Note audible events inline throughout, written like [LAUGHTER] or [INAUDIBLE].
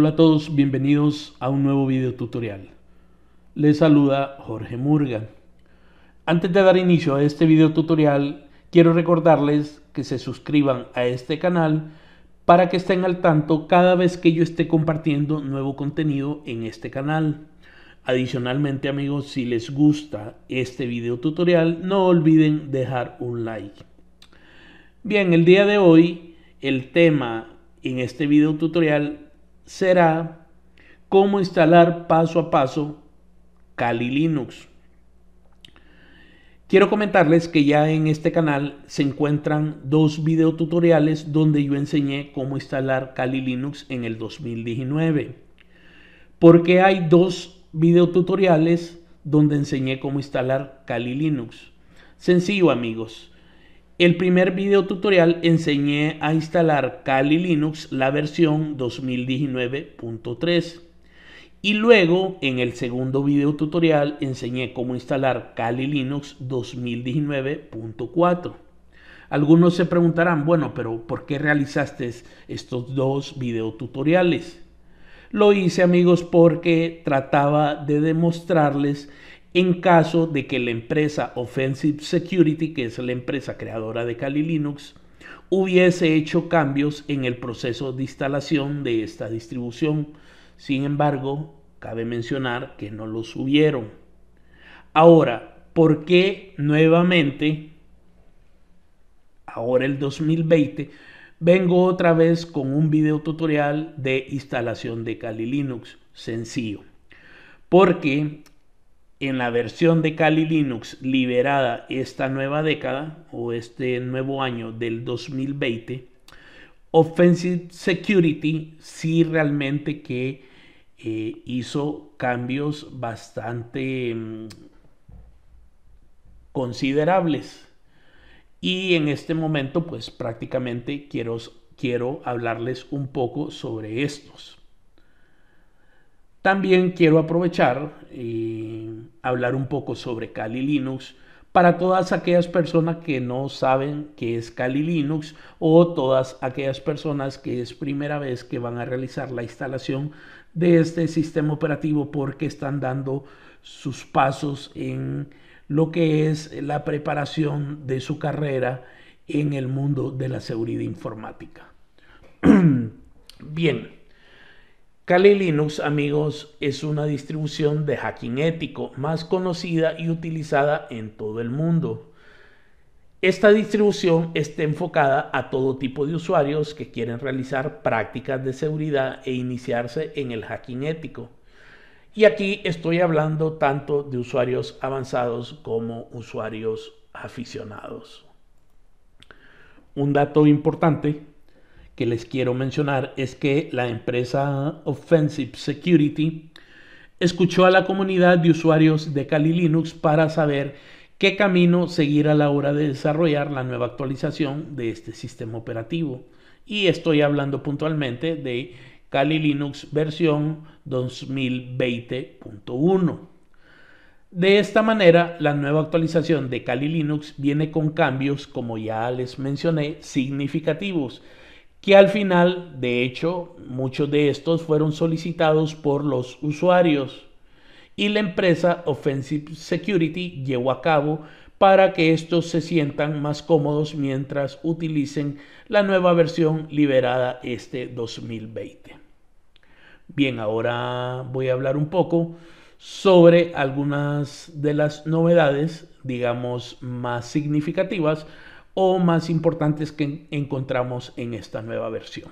Hola a todos, bienvenidos a un nuevo video tutorial. Les saluda Jorge Murga. Antes de dar inicio a este video tutorial, quiero recordarles que se suscriban a este canal para que estén al tanto cada vez que yo esté compartiendo nuevo contenido en este canal. Adicionalmente amigos, si les gusta este video tutorial, no olviden dejar un like. Bien, el día de hoy, el tema en este video tutorial será cómo instalar paso a paso Kali Linux. Quiero comentarles que ya en este canal se encuentran dos videotutoriales donde yo enseñé cómo instalar Kali Linux en el 2019. Porque hay dos videotutoriales donde enseñé cómo instalar Kali Linux. Sencillo amigos, el primer video tutorial enseñé a instalar Kali Linux la versión 2019.3 y luego en el segundo video tutorial enseñé cómo instalar Kali Linux 2019.4. Algunos se preguntarán, bueno, pero ¿por qué realizaste estos dos video tutoriales? Lo hice amigos porque trataba de demostrarles en caso de que la empresa Offensive Security, que es la empresa creadora de Kali Linux, hubiese hecho cambios en el proceso de instalación de esta distribución. Sin embargo, cabe mencionar que no los subieron. Ahora, ¿por qué nuevamente, ahora el 2020, vengo otra vez con un video tutorial de instalación de Kali Linux? Sencillo. Porque en la versión de Kali Linux liberada esta nueva década o este nuevo año del 2020, Offensive Security sí realmente que eh, hizo cambios bastante mm, considerables. Y en este momento pues prácticamente quiero, quiero hablarles un poco sobre estos. También quiero aprovechar y hablar un poco sobre Kali Linux para todas aquellas personas que no saben qué es Kali Linux o todas aquellas personas que es primera vez que van a realizar la instalación de este sistema operativo porque están dando sus pasos en lo que es la preparación de su carrera en el mundo de la seguridad informática. [CLEARS THROAT] Bien, Kali Linux, amigos, es una distribución de hacking ético más conocida y utilizada en todo el mundo. Esta distribución está enfocada a todo tipo de usuarios que quieren realizar prácticas de seguridad e iniciarse en el hacking ético. Y aquí estoy hablando tanto de usuarios avanzados como usuarios aficionados. Un dato importante que les quiero mencionar es que la empresa Offensive Security escuchó a la comunidad de usuarios de Kali Linux para saber qué camino seguir a la hora de desarrollar la nueva actualización de este sistema operativo. Y estoy hablando puntualmente de Kali Linux versión 2020.1. De esta manera, la nueva actualización de Kali Linux viene con cambios, como ya les mencioné, significativos que al final, de hecho, muchos de estos fueron solicitados por los usuarios y la empresa Offensive Security llevó a cabo para que estos se sientan más cómodos mientras utilicen la nueva versión liberada este 2020. Bien, ahora voy a hablar un poco sobre algunas de las novedades, digamos, más significativas o más importantes que encontramos en esta nueva versión.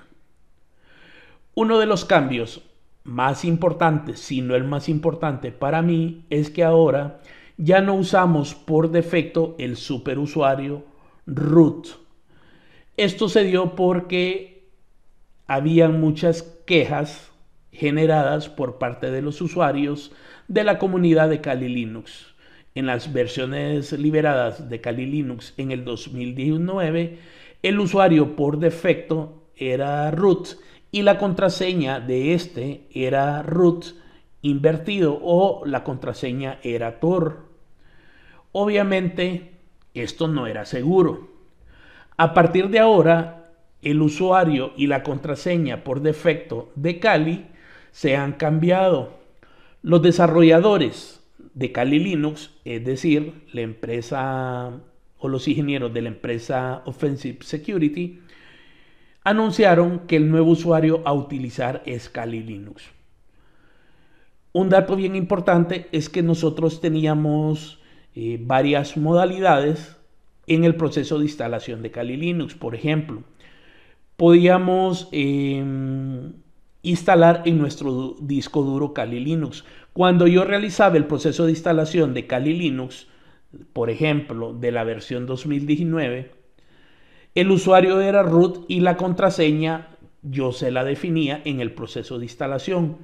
Uno de los cambios más importantes, si no el más importante para mí, es que ahora ya no usamos por defecto el superusuario root. Esto se dio porque habían muchas quejas generadas por parte de los usuarios de la comunidad de Kali Linux en las versiones liberadas de Kali Linux en el 2019, el usuario por defecto era root y la contraseña de este era root invertido o la contraseña era tor. Obviamente esto no era seguro. A partir de ahora, el usuario y la contraseña por defecto de Kali se han cambiado. Los desarrolladores de Kali Linux, es decir, la empresa o los ingenieros de la empresa Offensive Security, anunciaron que el nuevo usuario a utilizar es Kali Linux. Un dato bien importante es que nosotros teníamos eh, varias modalidades en el proceso de instalación de Kali Linux. Por ejemplo, podíamos em, instalar en nuestro disco duro Kali Linux cuando yo realizaba el proceso de instalación de Kali Linux, por ejemplo, de la versión 2019, el usuario era root y la contraseña yo se la definía en el proceso de instalación.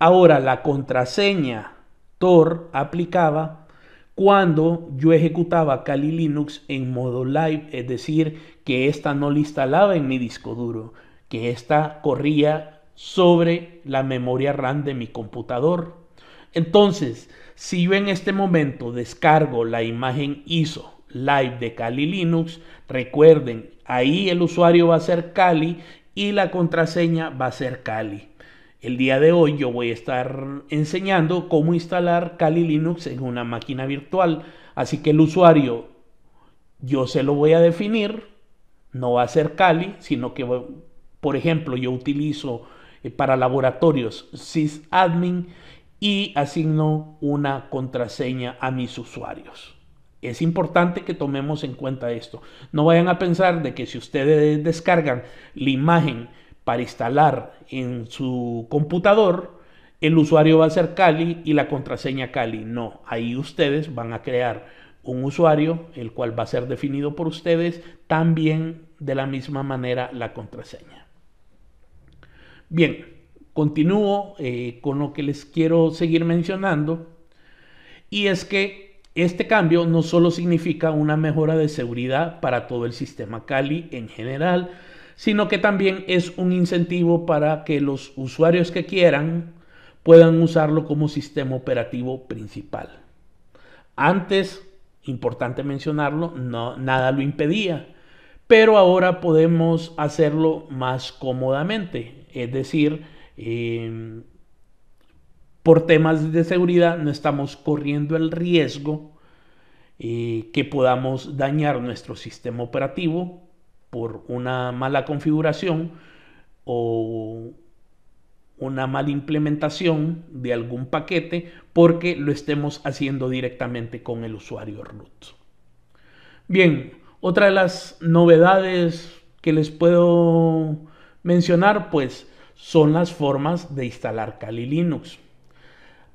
Ahora, la contraseña Tor aplicaba cuando yo ejecutaba Kali Linux en modo live, es decir, que esta no la instalaba en mi disco duro, que esta corría sobre la memoria RAM de mi computador. Entonces, si yo en este momento descargo la imagen ISO live de Kali Linux, recuerden, ahí el usuario va a ser Kali y la contraseña va a ser Kali. El día de hoy yo voy a estar enseñando cómo instalar Kali Linux en una máquina virtual. Así que el usuario, yo se lo voy a definir, no va a ser Kali, sino que, por ejemplo, yo utilizo eh, para laboratorios sysadmin y asigno una contraseña a mis usuarios. Es importante que tomemos en cuenta esto. No vayan a pensar de que si ustedes descargan la imagen para instalar en su computador, el usuario va a ser Cali y la contraseña Cali. No, ahí ustedes van a crear un usuario, el cual va a ser definido por ustedes, también de la misma manera la contraseña. Bien, Continúo eh, con lo que les quiero seguir mencionando y es que este cambio no solo significa una mejora de seguridad para todo el sistema Kali en general, sino que también es un incentivo para que los usuarios que quieran puedan usarlo como sistema operativo principal. Antes, importante mencionarlo, no, nada lo impedía, pero ahora podemos hacerlo más cómodamente, es decir, por temas de seguridad no estamos corriendo el riesgo que podamos dañar nuestro sistema operativo por una mala configuración o una mala implementación de algún paquete porque lo estemos haciendo directamente con el usuario root. Bien, otra de las novedades que les puedo mencionar, pues son las formas de instalar Kali Linux.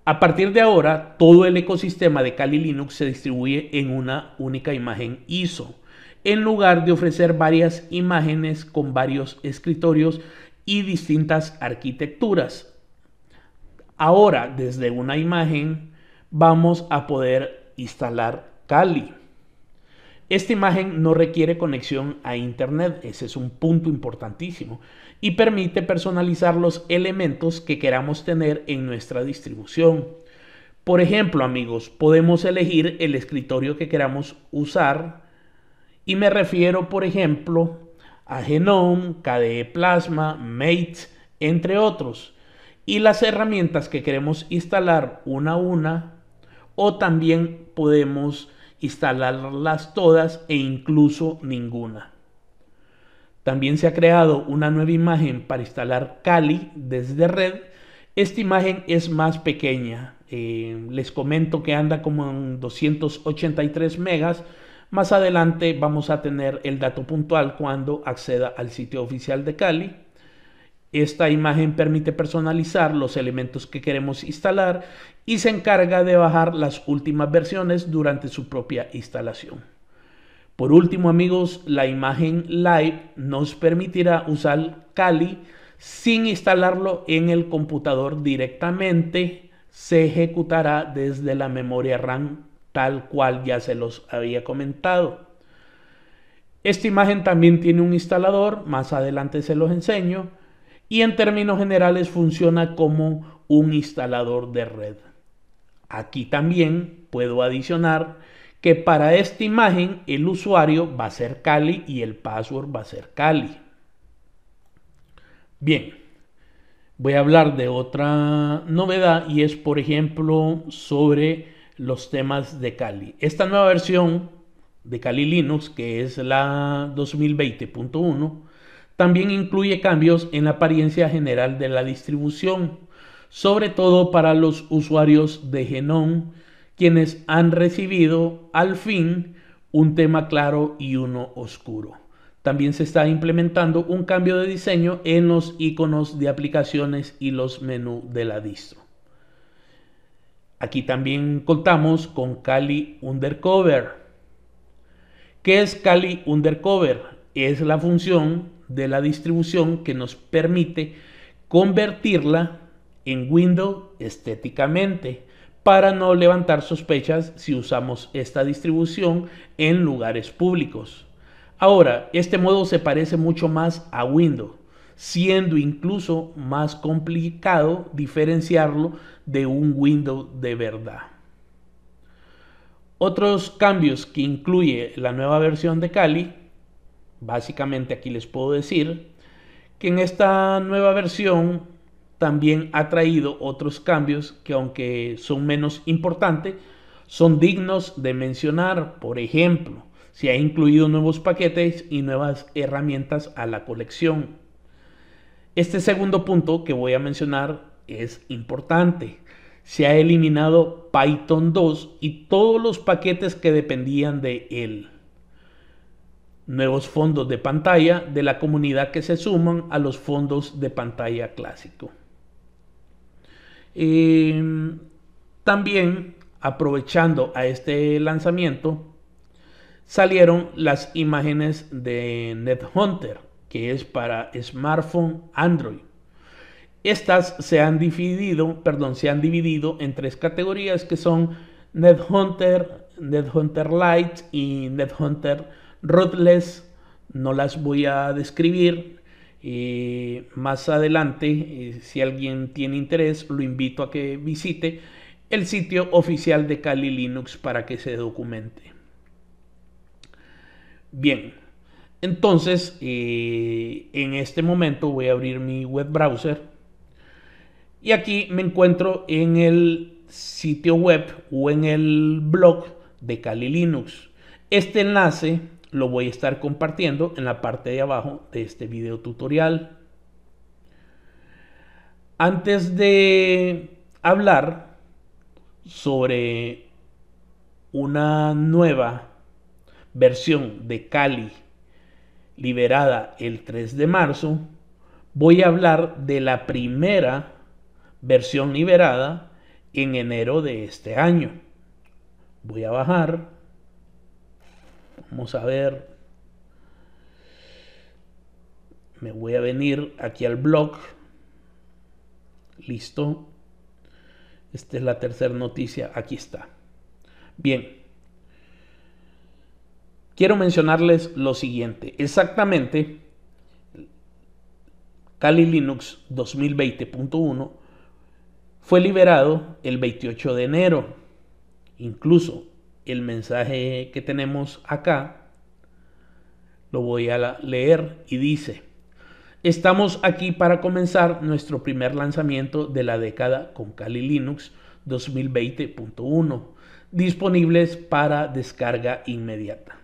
A partir de ahora, todo el ecosistema de Kali Linux se distribuye en una única imagen ISO, en lugar de ofrecer varias imágenes con varios escritorios y distintas arquitecturas. Ahora, desde una imagen, vamos a poder instalar Kali. Esta imagen no requiere conexión a Internet, ese es un punto importantísimo, y permite personalizar los elementos que queramos tener en nuestra distribución. Por ejemplo, amigos, podemos elegir el escritorio que queramos usar y me refiero, por ejemplo, a Genome, KDE Plasma, Mate, entre otros, y las herramientas que queremos instalar una a una, o también podemos instalarlas todas e incluso ninguna. También se ha creado una nueva imagen para instalar Kali desde red. Esta imagen es más pequeña. Eh, les comento que anda como en 283 megas. Más adelante vamos a tener el dato puntual cuando acceda al sitio oficial de Cali esta imagen permite personalizar los elementos que queremos instalar y se encarga de bajar las últimas versiones durante su propia instalación. Por último amigos, la imagen Live nos permitirá usar Kali sin instalarlo en el computador directamente. Se ejecutará desde la memoria RAM tal cual ya se los había comentado. Esta imagen también tiene un instalador, más adelante se los enseño y en términos generales funciona como un instalador de red. Aquí también puedo adicionar que para esta imagen el usuario va a ser Cali y el password va a ser Cali. Bien, voy a hablar de otra novedad y es por ejemplo sobre los temas de Cali. Esta nueva versión de Kali Linux, que es la 2020.1, también incluye cambios en la apariencia general de la distribución, sobre todo para los usuarios de Genome, quienes han recibido al fin un tema claro y uno oscuro. También se está implementando un cambio de diseño en los iconos de aplicaciones y los menús de la distro. Aquí también contamos con Kali Undercover. ¿Qué es Kali Undercover? Es la función de la distribución que nos permite convertirla en Windows estéticamente para no levantar sospechas si usamos esta distribución en lugares públicos. Ahora, este modo se parece mucho más a Windows, siendo incluso más complicado diferenciarlo de un Windows de verdad. Otros cambios que incluye la nueva versión de Kali Básicamente aquí les puedo decir que en esta nueva versión también ha traído otros cambios que aunque son menos importantes, son dignos de mencionar. Por ejemplo, se ha incluido nuevos paquetes y nuevas herramientas a la colección. Este segundo punto que voy a mencionar es importante. Se ha eliminado Python 2 y todos los paquetes que dependían de él nuevos fondos de pantalla de la comunidad que se suman a los fondos de pantalla clásico. Em, también, aprovechando a este lanzamiento, salieron las imágenes de NetHunter, que es para smartphone Android. Estas se han dividido, perdón, se han dividido en tres categorías que son NetHunter, NetHunter Lite y NetHunter Rootless, no las voy a describir. más adelante, eh, si alguien tiene interés, lo invito a que visite el sitio oficial de Kali Linux para que se documente. Bien, entonces eh, en este momento voy a abrir mi web browser y aquí me encuentro en el sitio web o en el blog de Kali Linux. Este enlace lo voy a estar compartiendo en la parte de abajo de este video tutorial. Antes de hablar sobre una nueva versión de Cali liberada el 3 de marzo, voy a hablar de la primera versión liberada en enero de este año. Voy a bajar Vamos a ver. Me voy a venir aquí al blog. Listo. Esta es la tercera noticia. Aquí está. Bien. Quiero mencionarles lo siguiente. Exactamente, Kali Linux 2020.1 fue liberado el 28 de enero. Incluso el mensaje que tenemos acá, lo voy a leer y dice, estamos aquí para comenzar nuestro primer lanzamiento de la década con Kali Linux 2020.1, disponibles para descarga inmediata.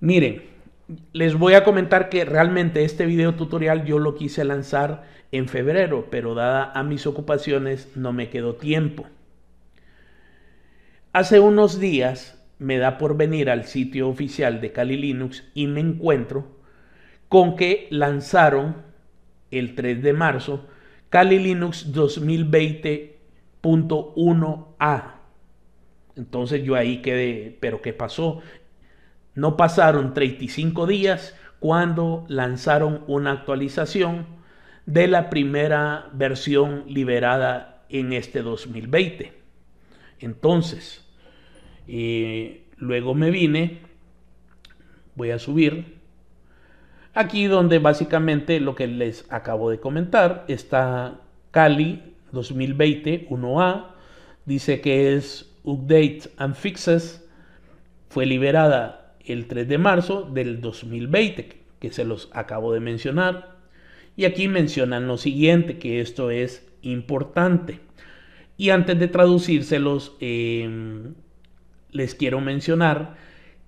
Miren, les voy a comentar que realmente este video tutorial yo lo quise lanzar en febrero, pero dada a mis ocupaciones no me quedó tiempo. Hace unos días me da por venir al sitio oficial de Kali Linux y me encuentro con que lanzaron el 3 de marzo Kali Linux 2020.1a. Entonces yo ahí quedé, pero ¿qué pasó? No pasaron 35 días cuando lanzaron una actualización de la primera versión liberada en este 2020. Entonces, luego me vine, voy a subir. Aquí donde básicamente lo que les acabo de comentar está Cali 2020 1A. Dice que es Update and Fixes. Fue liberada el 3 de marzo del 2020, que se los acabo de mencionar. Y aquí mencionan lo siguiente, que esto es importante. Y antes de traducírselos, eh, les quiero mencionar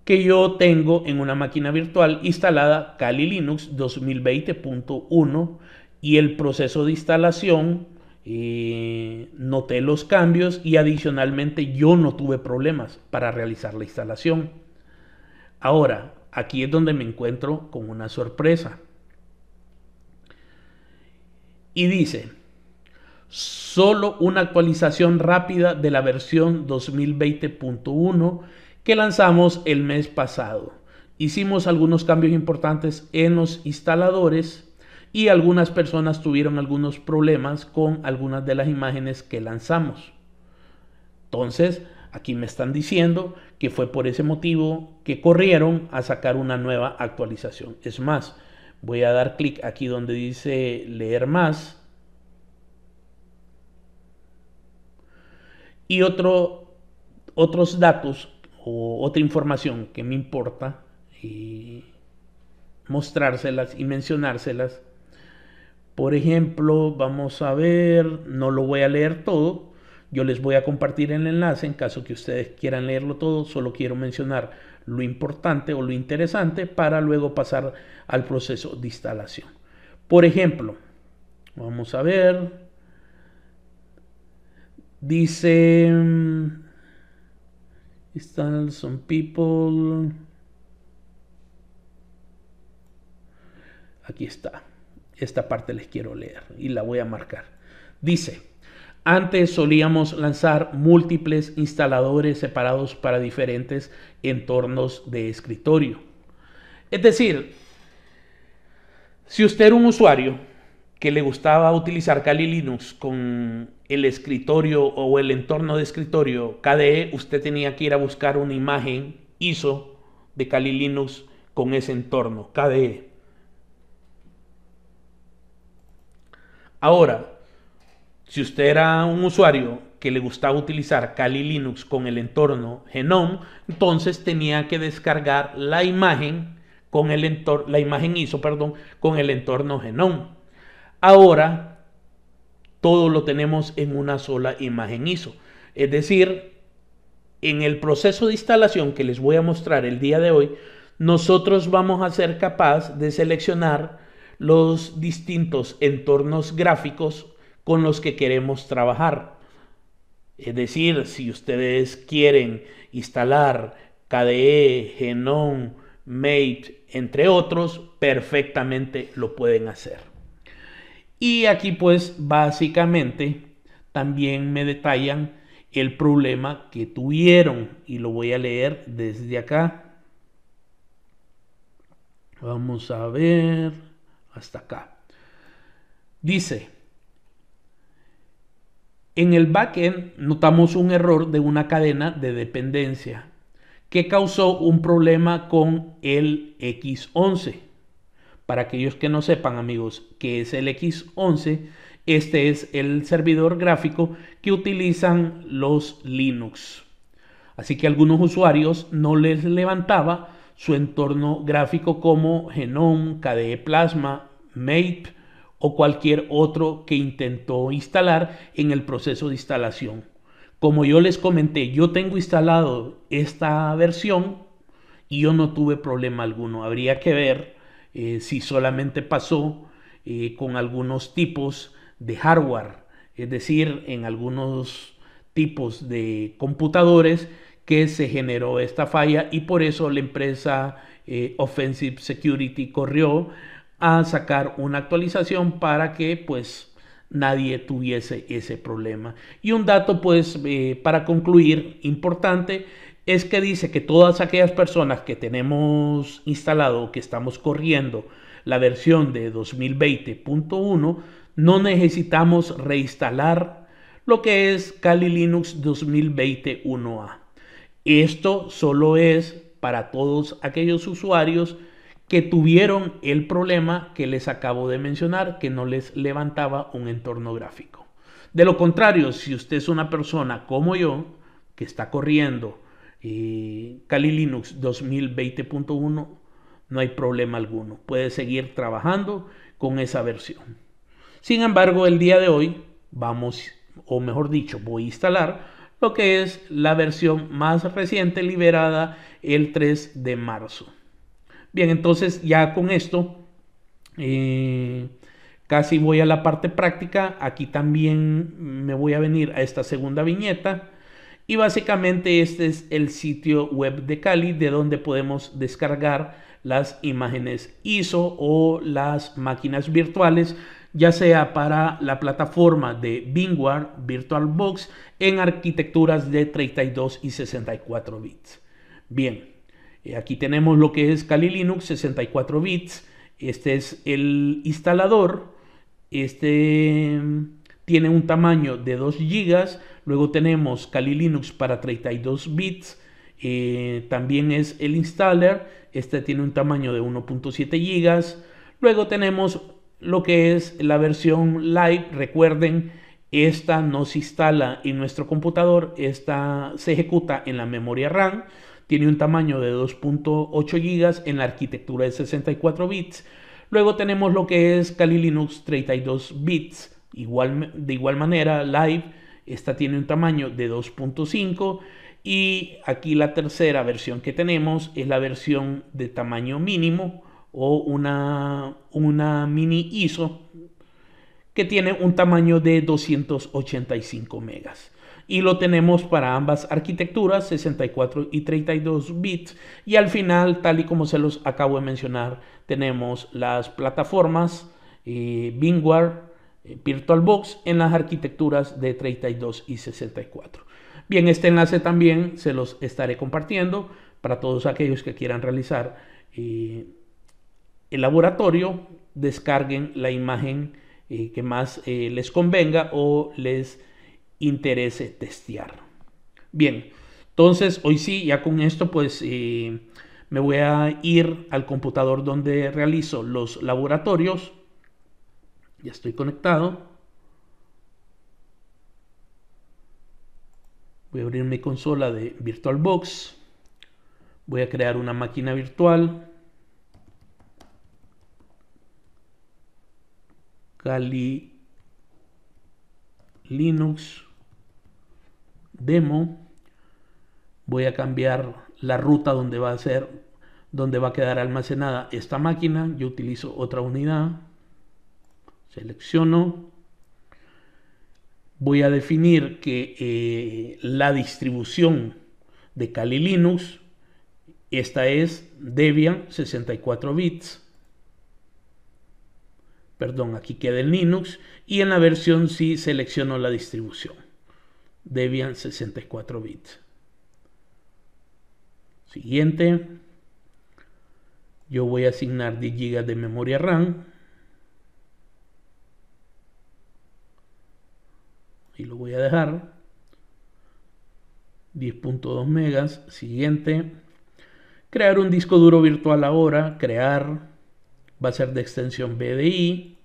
que yo tengo en una máquina virtual instalada Kali Linux 2020.1 y el proceso de instalación eh, noté los cambios y adicionalmente yo no tuve problemas para realizar la instalación. Ahora, aquí es donde me encuentro con una sorpresa. Y dice, solo una actualización rápida de la versión 2020.1 que lanzamos el mes pasado. Hicimos algunos cambios importantes en los instaladores y algunas personas tuvieron algunos problemas con algunas de las imágenes que lanzamos. Entonces, aquí me están diciendo que fue por ese motivo que corrieron a sacar una nueva actualización. Es más, voy a dar clic aquí donde dice leer más Y otro, otros datos o otra información que me importa y eh, mostrárselas y mencionárselas. Por ejemplo, vamos a ver, no lo voy a leer todo, yo les voy a compartir el enlace en caso que ustedes quieran leerlo todo, solo quiero mencionar lo importante o lo interesante para luego pasar al proceso de instalación. Por ejemplo, vamos a ver, Dice. install mm, some people. Aquí está. Esta parte les quiero leer y la voy a marcar. Dice, antes solíamos lanzar múltiples instaladores separados para diferentes entornos de escritorio. Es decir, si usted era un usuario que le gustaba utilizar Kali Linux con el escritorio o el entorno de escritorio KDE, usted tenía que ir a buscar una imagen ISO de Kali Linux con ese entorno KDE. Ahora, si usted era un usuario que le gustaba utilizar Kali Linux con el entorno Genome, entonces tenía que descargar la imagen con el entorno, la imagen ISO, perdón, con el entorno Genome. Ahora todo lo tenemos en una sola imagen ISO. Es decir, en el proceso de instalación que les voy a mostrar el día de hoy, nosotros vamos a ser capaz de seleccionar los distintos entornos gráficos con los que queremos trabajar. Es decir, si ustedes quieren instalar KDE, Genome, Mate, entre otros, perfectamente lo pueden hacer. Y aquí pues básicamente también me detallan el problema que tuvieron y lo voy a leer desde acá. Vamos a ver hasta acá. Dice, en el backend notamos un error de una cadena de dependencia que causó un problema con el X11. Para aquellos que no sepan amigos que es el X11, este es el servidor gráfico que utilizan los Linux. Así que a algunos usuarios no les levantaba su entorno gráfico como Genome, KDE Plasma, Mate o cualquier otro que intentó instalar en el proceso de instalación. Como yo les comenté, yo tengo instalado esta versión y yo no tuve problema alguno. Habría que ver eh, si solamente pasó eh, con algunos tipos de hardware, es decir, en algunos tipos de computadores que se generó esta falla y por eso la empresa eh, Offensive Security corrió a sacar una actualización para que pues nadie tuviese ese problema. Y un dato pues para concluir importante es que dice que todas aquellas personas que tenemos instalado, que estamos corriendo la versión de 2020.1, no necesitamos reinstalar lo que es Kali Linux 2020.1a. Esto solo es para todos aquellos usuarios que tuvieron el problema que les acabo de mencionar, que no les levantaba un entorno gráfico. De lo contrario, si usted es una persona como yo, que está corriendo y Kali Linux 2020.1 no hay problema alguno. puede seguir trabajando con esa versión. Sin embargo, el día de hoy vamos, o mejor dicho, voy a instalar lo que es la versión más reciente liberada el 3 de marzo. Bien, entonces ya con esto eh, casi voy a la parte práctica. Aquí también me voy a venir a esta segunda viñeta y básicamente este es el sitio web de Cali de donde podemos descargar las imágenes ISO o las máquinas virtuales, ya sea para la plataforma de VMware VirtualBox en arquitecturas de 32 y 64 bits. Bien, eh, aquí tenemos lo que es Kali Linux 64 bits. Este es el instalador. Este mm, tiene un tamaño de 2 gigas Luego tenemos Kali Linux para 32 bits. Eh, también es el installer. Este tiene un tamaño de 1.7 gigas. Luego tenemos lo que es la versión live. Recuerden, esta no se instala en nuestro computador. Esta se ejecuta en la memoria RAM. Tiene un tamaño de 2.8 gigas en la arquitectura de 64 bits. Luego tenemos lo que es Kali Linux 32 bits. de igual manera, live esta tiene un tamaño de 2.5 y aquí la tercera versión que tenemos es la versión de tamaño mínimo o una, una mini ISO que tiene un tamaño de 285 megas y lo tenemos para ambas arquitecturas 64 y 32 bits y al final tal y como se los acabo de mencionar tenemos las plataformas eh, Bingware eh, VirtualBox en las arquitecturas de 32 y 64. Bien, este enlace también se los estaré compartiendo para todos aquellos que quieran realizar eh, el laboratorio, descarguen la imagen eh, que más les convenga o les interese testear. Bien, entonces hoy sí, ya con esto pues me voy a ir al computador donde realizo los laboratorios ya estoy conectado. Voy a abrir mi consola de VirtualBox. Voy a crear una máquina virtual. Kali Linux demo. Voy a cambiar la ruta donde va a ser donde va a quedar almacenada esta máquina. Yo utilizo otra unidad. Selecciono. Voy a definir que eh, la distribución de Kali Linux, esta es Debian 64 bits. Perdón, aquí queda el Linux. Y en la versión sí selecciono la distribución. Debian 64 bits. Siguiente. Yo voy a asignar 10 GB de memoria RAM. y lo voy a dejar. 10.2 megas, siguiente. Crear un disco duro virtual ahora, crear, va a ser de extensión BDI.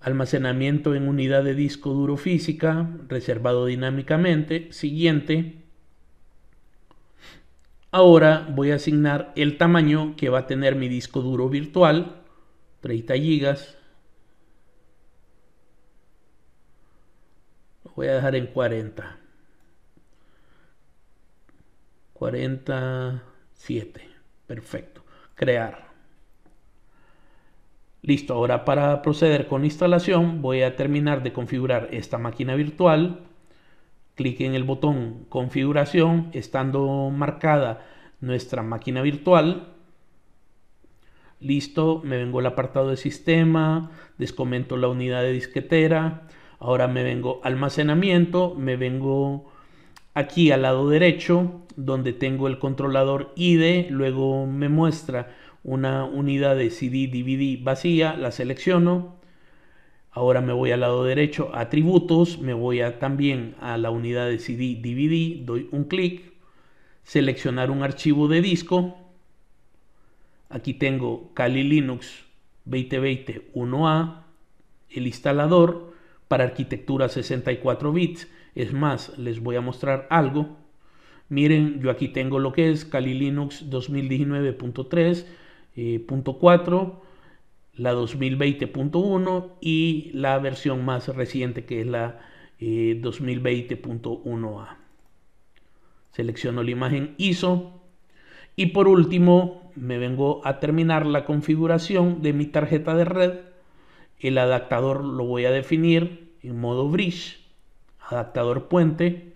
Almacenamiento en unidad de disco duro física, reservado dinámicamente, siguiente. Ahora voy a asignar el tamaño que va a tener mi disco duro virtual, 30 gigas, voy a dejar en 40. 47. Perfecto. Crear. Listo, ahora para proceder con la instalación voy a terminar de configurar esta máquina virtual. Clic en el botón configuración estando marcada nuestra máquina virtual. Listo, me vengo al apartado de sistema, descomento la unidad de disquetera, Ahora me vengo almacenamiento, me vengo aquí al lado derecho donde tengo el controlador ID, luego me muestra una unidad de CD DVD vacía, la selecciono. Ahora me voy al lado derecho, atributos, me voy también a la unidad de CD DVD, doy un clic, seleccionar un archivo de disco. Aquí tengo Kali Linux 2020 1A, el instalador, para arquitectura 64 bits. Es más, les voy a mostrar algo. Miren, yo aquí tengo lo que es Kali Linux 2019.3.4, eh, la 2020.1 y la versión más reciente que es la 2020.1a. Eh, Selecciono la imagen ISO y por último me vengo a terminar la configuración de mi tarjeta de red. El adaptador lo voy a definir en modo bridge, adaptador puente,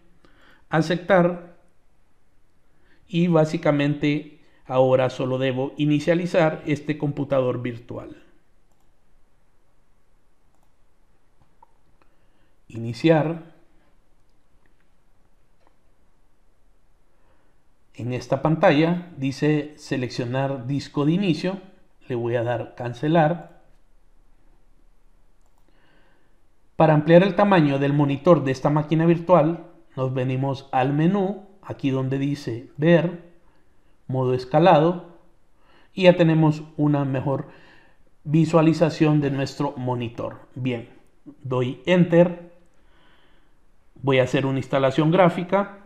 aceptar y básicamente ahora solo debo inicializar este computador virtual. Iniciar. En esta pantalla dice seleccionar disco de inicio. Le voy a dar cancelar. Para ampliar el tamaño del monitor de esta máquina virtual, nos venimos al menú, aquí donde dice ver, modo escalado, y ya tenemos una mejor visualización de nuestro monitor. Bien, doy enter, voy a hacer una instalación gráfica.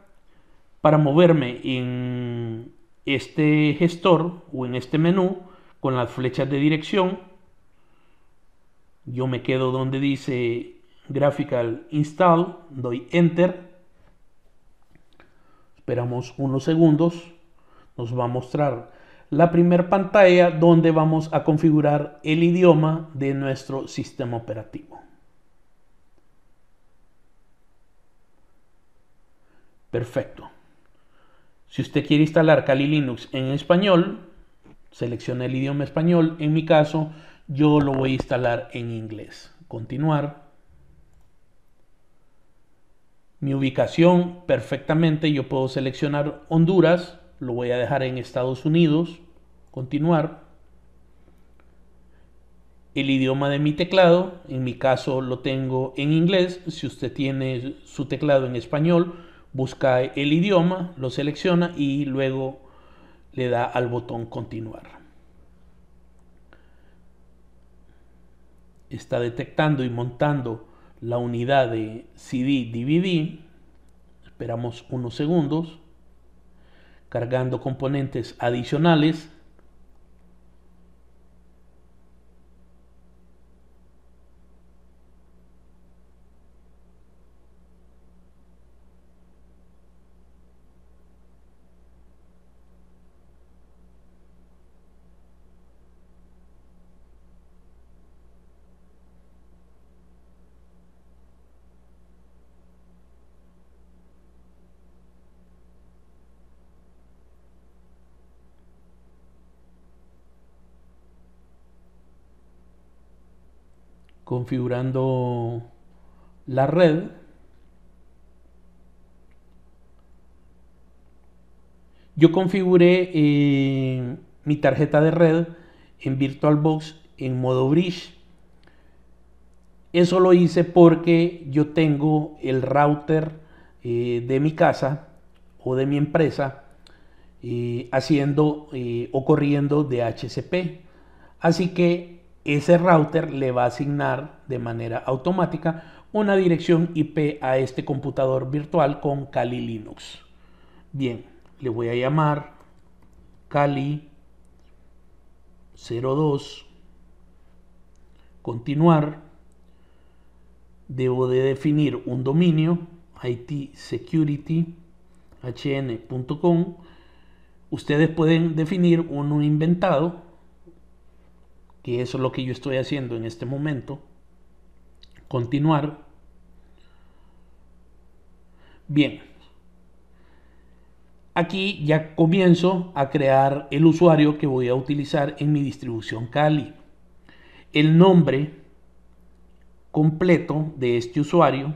Para moverme en este gestor o en este menú con las flechas de dirección, yo me quedo donde dice Graphical Install, doy Enter, esperamos unos segundos, nos va a mostrar la primera pantalla donde vamos a configurar el idioma de nuestro sistema operativo. Perfecto. Si usted quiere instalar Kali Linux en español, seleccione el idioma español. En mi caso, yo lo voy a instalar en inglés. Continuar mi ubicación perfectamente. Yo puedo seleccionar Honduras, lo voy a dejar en Estados Unidos, continuar. El idioma de mi teclado, en mi caso lo tengo en inglés. Si usted tiene su teclado en español, busca el idioma, lo selecciona y luego le da al botón continuar. Está detectando y montando la unidad de CD-DVD, esperamos unos segundos, cargando componentes adicionales configurando la red. Yo configuré eh, mi tarjeta de red en VirtualBox en modo bridge. Eso lo hice porque yo tengo el router eh, de mi casa o de mi empresa eh, haciendo o corriendo de HCP. Así que ese router le va a asignar de manera automática una dirección IP a este computador virtual con Kali Linux. Bien, le voy a llamar Kali 02 continuar debo de definir un dominio itsecurityhn.com ustedes pueden definir uno inventado que eso es lo que yo estoy haciendo en este momento. Continuar. Bien. Aquí ya comienzo a crear el usuario que voy a utilizar en mi distribución Kali. El nombre completo de este usuario.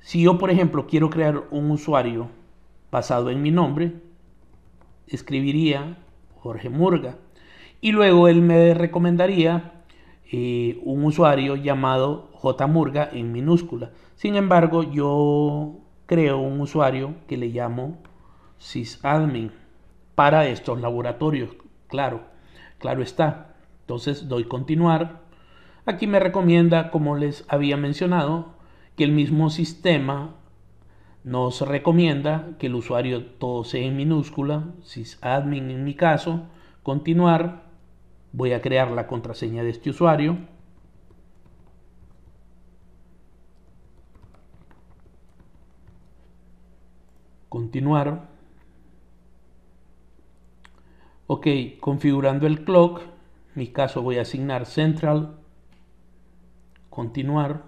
Si yo, por ejemplo, quiero crear un usuario basado en mi nombre, escribiría Jorge Murga. Y luego él me recomendaría eh, un usuario llamado jmurga en minúscula. Sin embargo, yo creo un usuario que le llamo sysadmin para estos laboratorios. Claro, claro está. Entonces doy continuar. Aquí me recomienda, como les había mencionado, que el mismo sistema nos recomienda que el usuario todo sea en minúscula, sysadmin en mi caso, continuar Voy a crear la contraseña de este usuario. Continuar. Ok, configurando el clock. En mi caso voy a asignar central. Continuar.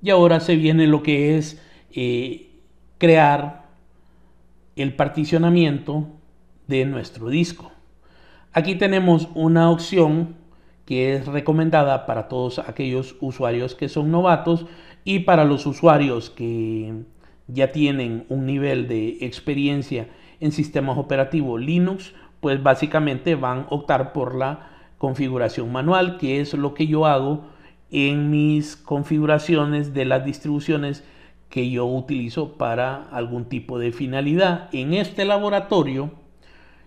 Y ahora se viene lo que es eh, crear el particionamiento de nuestro disco. Aquí tenemos una opción que es recomendada para todos aquellos usuarios que son novatos y para los usuarios que ya tienen un nivel de experiencia en sistemas operativos Linux, pues básicamente van a optar por la configuración manual, que es lo que yo hago en mis configuraciones de las distribuciones que yo utilizo para algún tipo de finalidad. En este laboratorio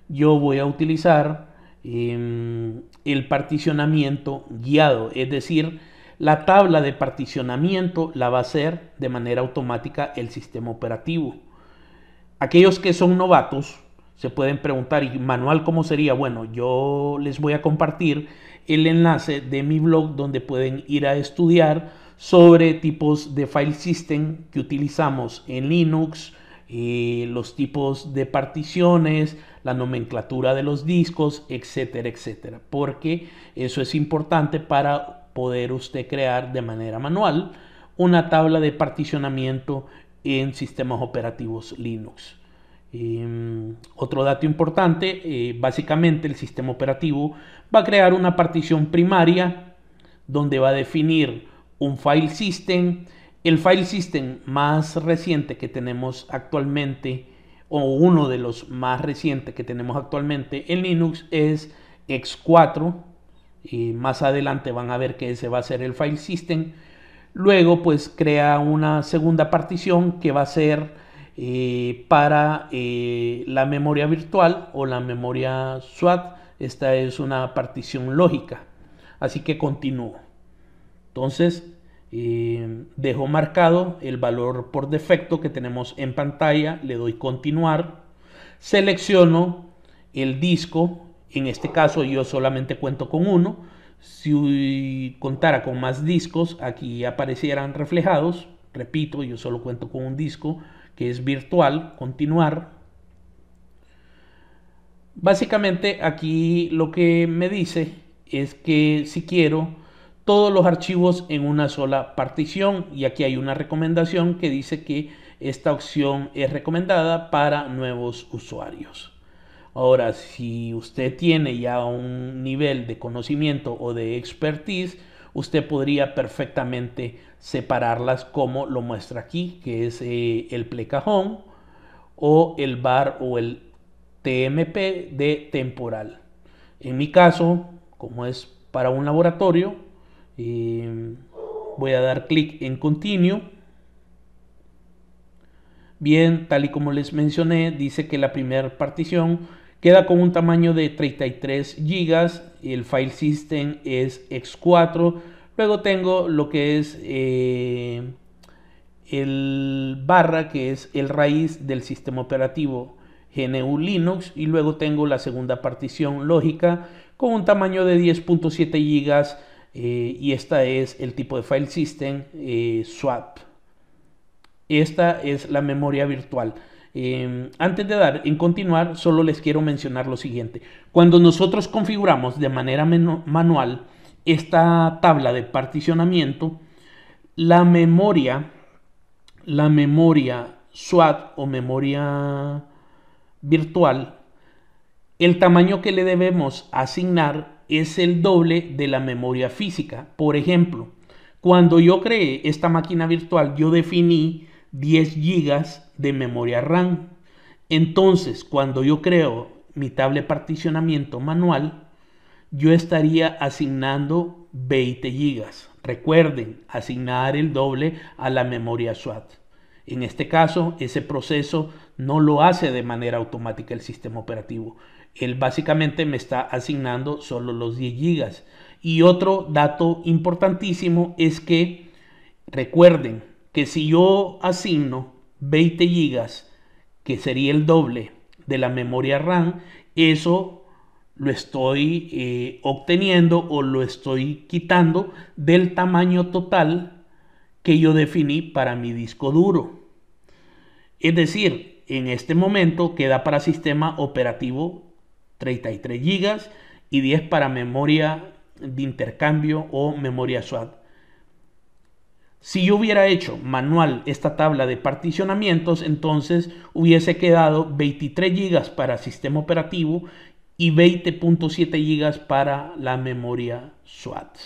yo voy a utilizar em, el particionamiento guiado, es decir, la tabla de particionamiento la va a hacer de manera automática el sistema operativo. Aquellos que son novatos se pueden preguntar, ¿y manual cómo sería? Bueno, yo les voy a compartir el enlace de mi blog donde pueden ir a estudiar sobre tipos de file system que utilizamos en Linux, eh, los tipos de particiones, la nomenclatura de los discos, etcétera, etcétera. Porque eso es importante para poder usted crear de manera manual una tabla de particionamiento en sistemas operativos Linux. Em, otro dato importante, eh, básicamente el sistema operativo va a crear una partición primaria donde va a definir un file system. El file system más reciente que tenemos actualmente, o uno de los más recientes que tenemos actualmente en Linux, es X4. Y más adelante van a ver que ese va a ser el file system. Luego, pues crea una segunda partición que va a ser eh, para eh, la memoria virtual o la memoria SWAT. Esta es una partición lógica. Así que continúo. Entonces, eh, dejo marcado el valor por defecto que tenemos en pantalla, le doy continuar, selecciono el disco, en este caso yo solamente cuento con uno, si contara con más discos aquí aparecieran reflejados, repito, yo solo cuento con un disco que es virtual, continuar. Básicamente aquí lo que me dice es que si quiero todos los archivos en una sola partición y aquí hay una recomendación que dice que esta opción es recomendada para nuevos usuarios. Ahora, si usted tiene ya un nivel de conocimiento o de expertise, usted podría perfectamente separarlas como lo muestra aquí, que es eh, el plecajón o el bar o el TMP de temporal. En mi caso, como es para un laboratorio, Em, voy a dar clic en Continue. Bien, tal y como les mencioné, dice que la primera partición queda con un tamaño de 33 gigas El file system es X4. Luego tengo lo que es eh, el barra, que es el raíz del sistema operativo GNU Linux. Y luego tengo la segunda partición lógica con un tamaño de 10.7 gigas eh, y esta es el tipo de file system eh, swap. Esta es la memoria virtual. Em, antes de dar en continuar, solo les quiero mencionar lo siguiente. Cuando nosotros configuramos de manera manual esta tabla de particionamiento, la memoria, la memoria SWAT o memoria virtual, el tamaño que le debemos asignar es el doble de la memoria física. Por ejemplo, cuando yo creé esta máquina virtual, yo definí 10 GB de memoria RAM. Entonces, cuando yo creo mi tabla particionamiento manual, yo estaría asignando 20 GB. Recuerden, asignar el doble a la memoria SWAT. En este caso, ese proceso no lo hace de manera automática el sistema operativo él básicamente me está asignando solo los 10 gigas. Y otro dato importantísimo es que recuerden que si yo asigno 20 gigas, que sería el doble de la memoria RAM, eso lo estoy eh, obteniendo o lo estoy quitando del tamaño total que yo definí para mi disco duro. Es decir, en este momento queda para sistema operativo 33 GB y 10 para memoria de intercambio o memoria SWAT. Si yo hubiera hecho manual esta tabla de particionamientos, entonces hubiese quedado 23 GB para sistema operativo y 20.7 GB para la memoria SWAT.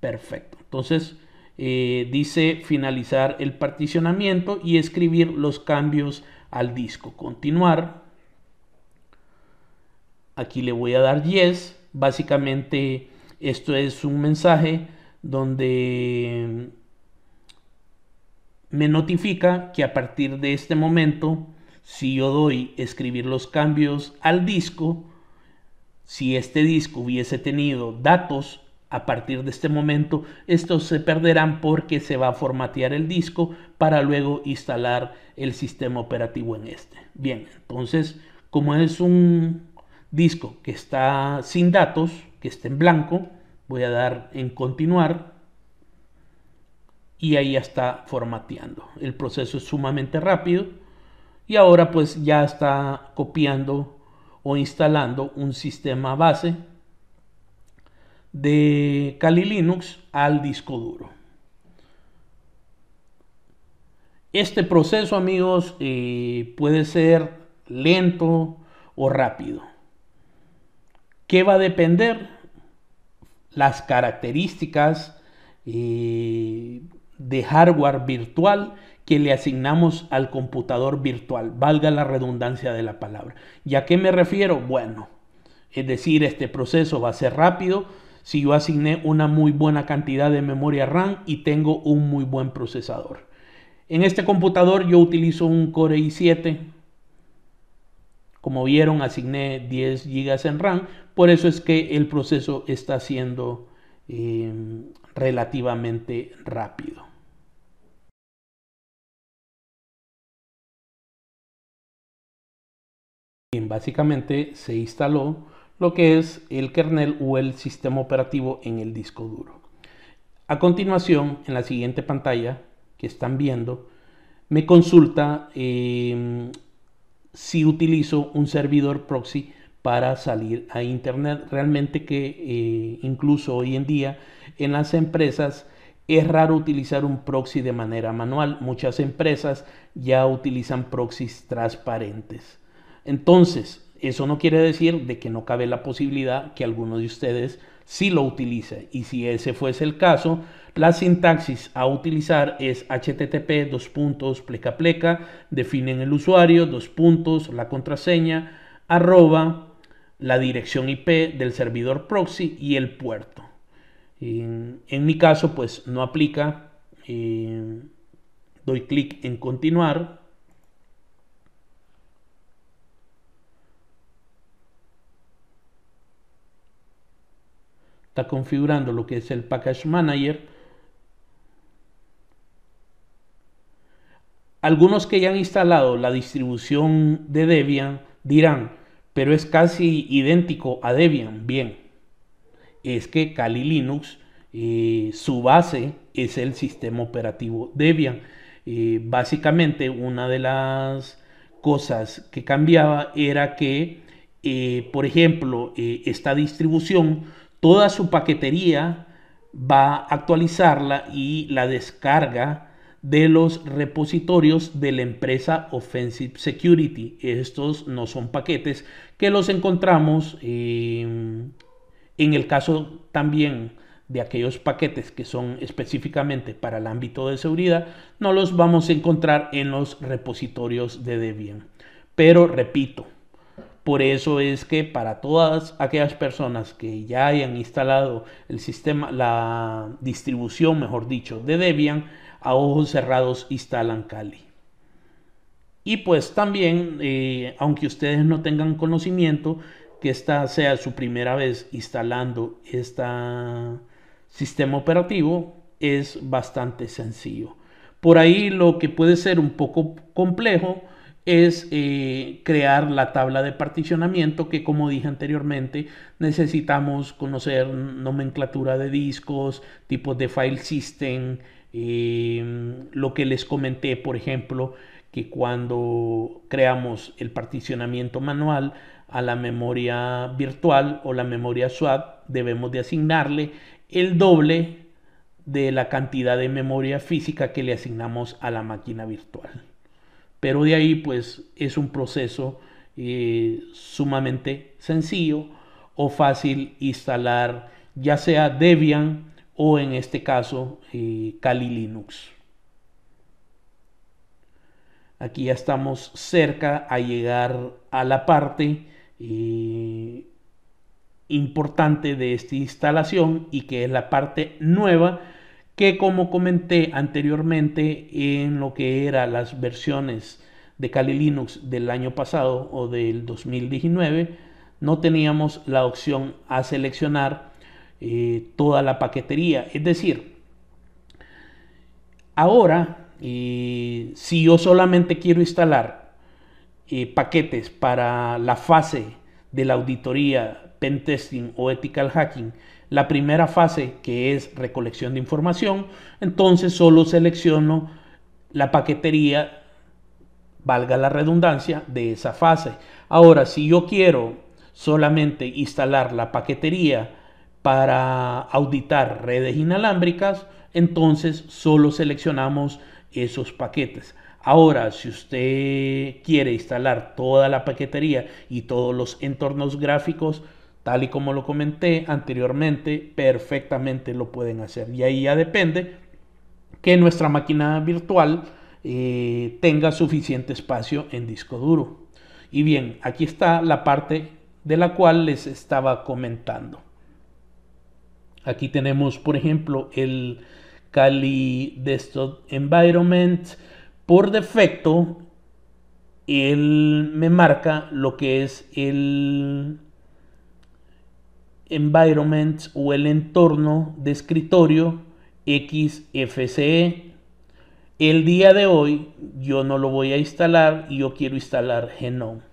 Perfecto. Entonces eh, dice finalizar el particionamiento y escribir los cambios al disco. Continuar. Aquí le voy a dar yes. Básicamente esto es un mensaje donde me notifica que a partir de este momento, si yo doy escribir los cambios al disco, si este disco hubiese tenido datos a partir de este momento, estos se perderán porque se va a formatear el disco para luego instalar el sistema operativo en este. Bien, entonces, como es un disco que está sin datos, que está en blanco, voy a dar en continuar y ahí ya está formateando. El proceso es sumamente rápido y ahora pues ya está copiando o instalando un sistema base de Kali Linux al disco duro. Este proceso amigos eh, puede ser lento o rápido. ¿Qué va a depender? Las características eh, de hardware virtual que le asignamos al computador virtual, valga la redundancia de la palabra. ¿Y a qué me refiero? Bueno, es decir, este proceso va a ser rápido si yo asigné una muy buena cantidad de memoria RAM y tengo un muy buen procesador. En este computador yo utilizo un Core i7. Como vieron, asigné 10 GB en RAM, por eso es que el proceso está siendo eh, relativamente rápido. Bien, básicamente se instaló lo que es el kernel o el sistema operativo en el disco duro. A continuación, en la siguiente pantalla que están viendo, me consulta em, si utilizo un servidor proxy para salir a Internet. Realmente que eh, incluso hoy en día en las empresas es raro utilizar un proxy de manera manual. Muchas empresas ya utilizan proxies transparentes. Entonces, eso no quiere decir de que no cabe la posibilidad que alguno de ustedes sí lo utilice. Y si ese fuese el caso, la sintaxis a utilizar es http dos puntos pleca pleca, definen el usuario, dos puntos, la contraseña, arroba la dirección IP del servidor proxy y el puerto. En, mi caso, pues no aplica. Eh, doy clic en continuar. Está configurando lo que es el Package Manager. Algunos que ya han instalado la distribución de Debian dirán, pero es casi idéntico a Debian. Bien, es que Kali Linux, eh, su base es el sistema operativo Debian. Eh, básicamente, una de las cosas que cambiaba era que, eh, por ejemplo, esta distribución, toda su paquetería va a actualizarla y la descarga de los repositorios de la empresa Offensive Security. Estos no son paquetes que los encontramos em, en el caso también de aquellos paquetes que son específicamente para el ámbito de seguridad, no los vamos a encontrar en los repositorios de Debian. Pero repito, por eso es que para todas aquellas personas que ya hayan instalado el sistema, la distribución, mejor dicho, de Debian, a ojos cerrados instalan Cali. Y pues también, eh, aunque ustedes no tengan conocimiento, que esta sea su primera vez instalando este sistema operativo, es bastante sencillo. Por ahí lo que puede ser un poco complejo es eh, crear la tabla de particionamiento que como dije anteriormente necesitamos conocer nomenclatura de discos, tipos de file system, Em, lo que les comenté, por ejemplo, que cuando creamos el particionamiento manual a la memoria virtual o la memoria SWAP, debemos de asignarle el doble de la cantidad de memoria física que le asignamos a la máquina virtual. Pero de ahí pues es un proceso eh, sumamente sencillo o fácil instalar ya sea Debian o en este caso Cali eh, Kali Linux. Aquí ya estamos cerca a llegar a la parte eh, importante de esta instalación y que es la parte nueva que como comenté anteriormente en lo que eran las versiones de Kali Linux del año pasado o del 2019 no teníamos la opción a seleccionar eh, toda la paquetería. Es decir, ahora, eh, si yo solamente quiero instalar eh, paquetes para la fase de la auditoría, pen testing o ethical hacking, la primera fase que es recolección de información, entonces solo selecciono la paquetería, valga la redundancia, de esa fase. Ahora, si yo quiero solamente instalar la paquetería para auditar redes inalámbricas, entonces solo seleccionamos esos paquetes. Ahora, si usted quiere instalar toda la paquetería y todos los entornos gráficos, tal y como lo comenté anteriormente, perfectamente lo pueden hacer. Y ahí ya depende que nuestra máquina virtual eh, tenga suficiente espacio en disco duro. Y bien, aquí está la parte de la cual les estaba comentando. Aquí tenemos, por ejemplo, el Kali Desktop Environment. Por defecto, él me marca lo que es el environment o el entorno de escritorio XFCE. El día de hoy yo no lo voy a instalar y yo quiero instalar Genome.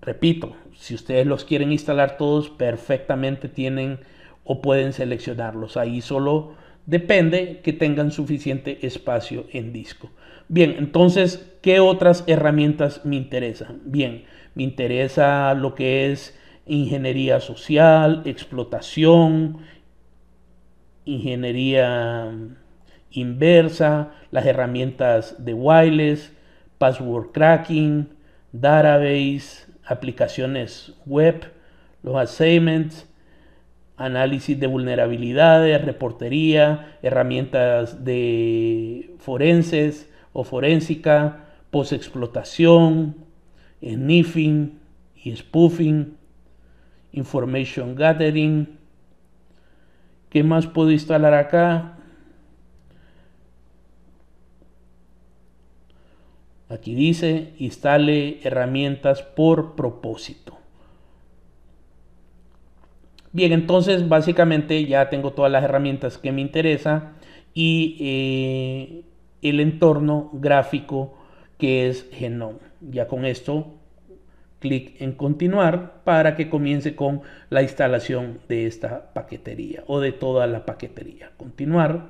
Repito, si ustedes los quieren instalar todos, perfectamente tienen o pueden seleccionarlos. Ahí solo depende que tengan suficiente espacio en disco. Bien, entonces, ¿qué otras herramientas me interesan? Bien, me interesa lo que es ingeniería social, explotación, ingeniería mm, inversa, las herramientas de wireless, password cracking, database, aplicaciones web, los assignments, análisis de vulnerabilidades, reportería, herramientas de forenses o forénsica, explotación, sniffing y spoofing, information gathering. ¿Qué más puedo instalar acá? Aquí dice, instale herramientas por propósito. Bien, entonces básicamente ya tengo todas las herramientas que me interesa y eh, el entorno gráfico que es Genome. Ya con esto, clic en continuar para que comience con la instalación de esta paquetería o de toda la paquetería. Continuar.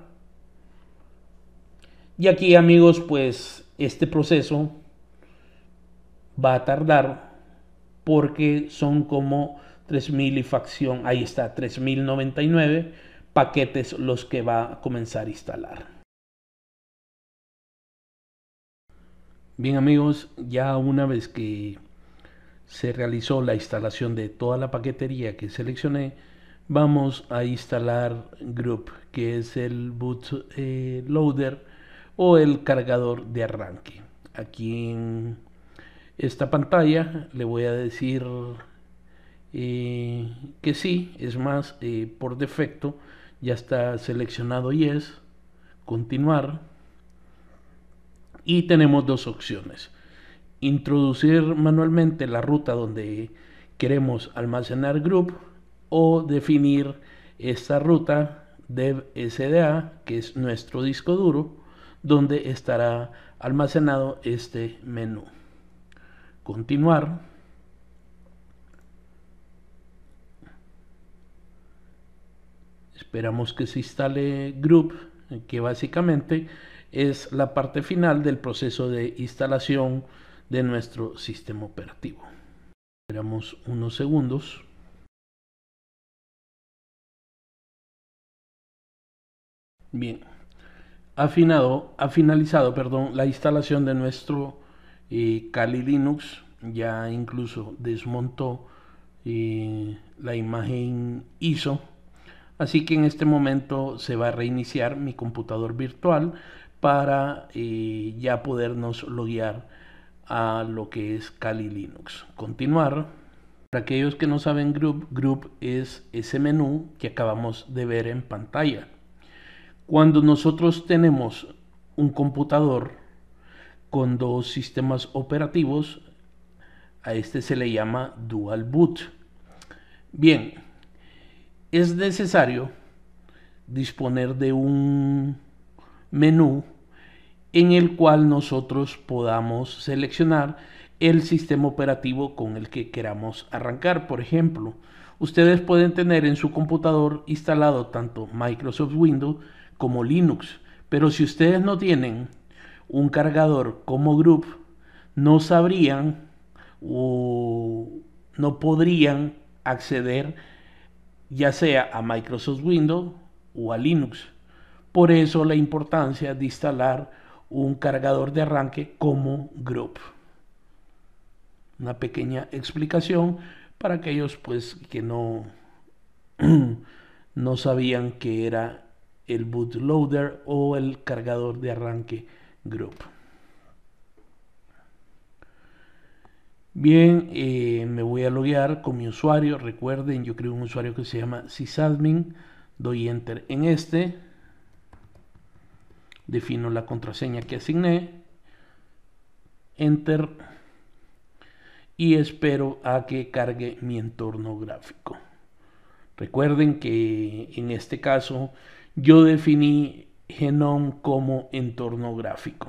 Y aquí amigos, pues este proceso va a tardar porque son como 3.000 y facción, ahí está, 3.099 paquetes los que va a comenzar a instalar. Bien amigos, ya una vez que se realizó la instalación de toda la paquetería que seleccioné, vamos a instalar Group, que es el boot eh, loader o el cargador de arranque. Aquí en esta pantalla le voy a decir eh, que sí, es más, eh, por defecto ya está seleccionado y es continuar y tenemos dos opciones. Introducir manualmente la ruta donde queremos almacenar group o definir esta ruta dev SDA, que es nuestro disco duro, donde estará almacenado este menú. Continuar. Esperamos que se instale Group, que básicamente es la parte final del proceso de instalación de nuestro sistema operativo. Esperamos unos segundos. Bien ha, finalizado perdón, la instalación de nuestro eh, Kali Linux. Ya incluso desmontó eh, la imagen ISO. Así que en este momento se va a reiniciar mi computador virtual para eh, ya podernos loguear a lo que es Kali Linux. Continuar. Para aquellos que no saben Group, Group es ese menú que acabamos de ver en pantalla. Cuando nosotros tenemos un computador con dos sistemas operativos, a este se le llama dual boot. Bien, es necesario disponer de un menú en el cual nosotros podamos seleccionar el sistema operativo con el que queramos arrancar. Por ejemplo, ustedes pueden tener en su computador instalado tanto Microsoft Windows como Linux. Pero si ustedes no tienen un cargador como Group, no sabrían o no podrían acceder ya sea a Microsoft Windows o a Linux. Por eso la importancia de instalar un cargador de arranque como Group. Una pequeña explicación para aquellos pues que no [CLEARS THROAT] no sabían que era el bootloader o el cargador de arranque group. Bien, eh, me voy a loguear con mi usuario. Recuerden, yo creo un usuario que se llama sysadmin. Doy enter en este. Defino la contraseña que asigné. Enter. Y espero a que cargue mi entorno gráfico. Recuerden que en este caso yo definí genome como entorno gráfico.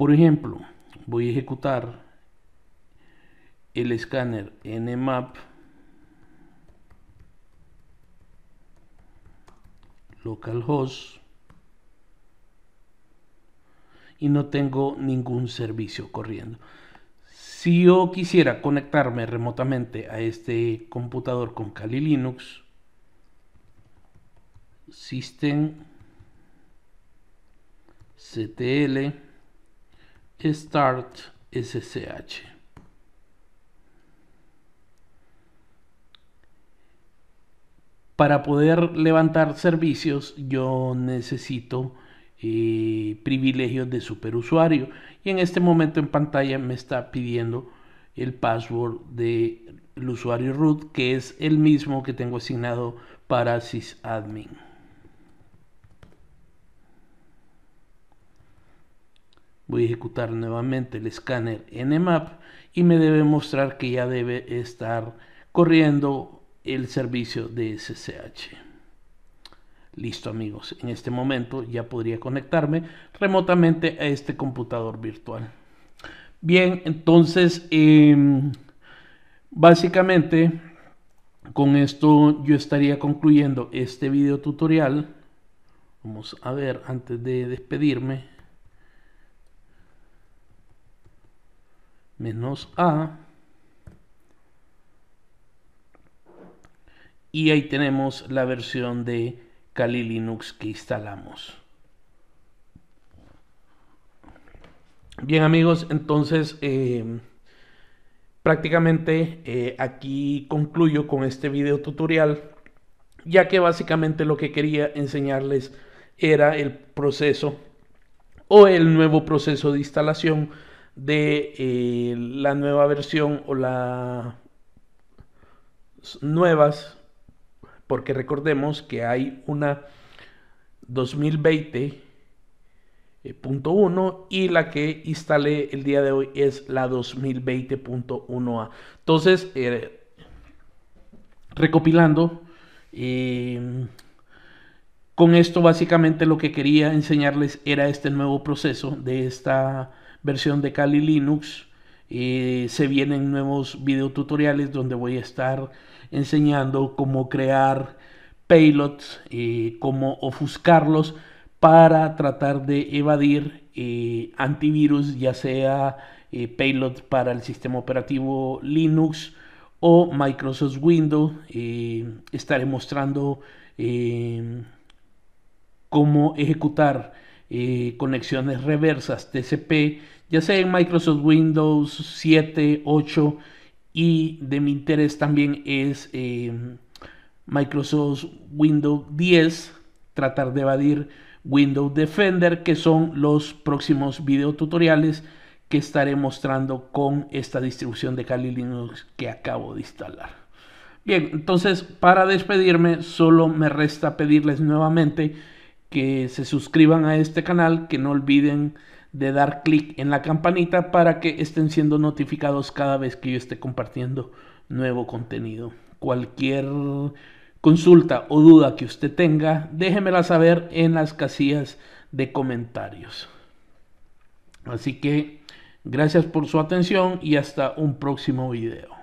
Por ejemplo, voy a ejecutar el escáner nmap localhost y no tengo ningún servicio corriendo. Si yo quisiera conectarme remotamente a este computador con Kali Linux, system ctl start ssh. Para poder levantar servicios yo necesito eh, privilegios de superusuario y en este momento en pantalla me está pidiendo el password del usuario root que es el mismo que tengo asignado para sysadmin. Voy a ejecutar nuevamente el escáner nmap y me debe mostrar que ya debe estar corriendo el servicio de SSH. Listo amigos, en este momento ya podría conectarme remotamente a este computador virtual. Bien, entonces em, básicamente con esto yo estaría concluyendo este video tutorial. Vamos a ver antes de despedirme. menos A. Y ahí tenemos la versión de Kali Linux que instalamos. Bien amigos, entonces eh, prácticamente eh, aquí concluyo con este video tutorial, ya que básicamente lo que quería enseñarles era el proceso o el nuevo proceso de instalación de eh, la nueva versión o las nuevas, porque recordemos que hay una 2020.1 eh, y la que instalé el día de hoy es la 2020.1a. Entonces, eh, recopilando, em, con esto básicamente lo que quería enseñarles era este nuevo proceso de esta versión de Kali Linux. se vienen nuevos videotutoriales donde voy a estar enseñando cómo crear payloads, cómo ofuscarlos para tratar de evadir eh, antivirus, ya sea eh, payload para el sistema operativo Linux o Microsoft Windows. Eh, estaré mostrando cómo ejecutar eh, conexiones reversas TCP, ya sea en Microsoft Windows 7, 8 y de mi interés también es em, Microsoft Windows 10, tratar de evadir Windows Defender, que son los próximos videotutoriales que estaré mostrando con esta distribución de Kali Linux que acabo de instalar. Bien, entonces para despedirme solo me resta pedirles nuevamente que se suscriban a este canal, que no olviden de dar clic en la campanita para que estén siendo notificados cada vez que yo esté compartiendo nuevo contenido. Cualquier consulta o duda que usted tenga, déjemela saber en las casillas de comentarios. Así que gracias por su atención y hasta un próximo video.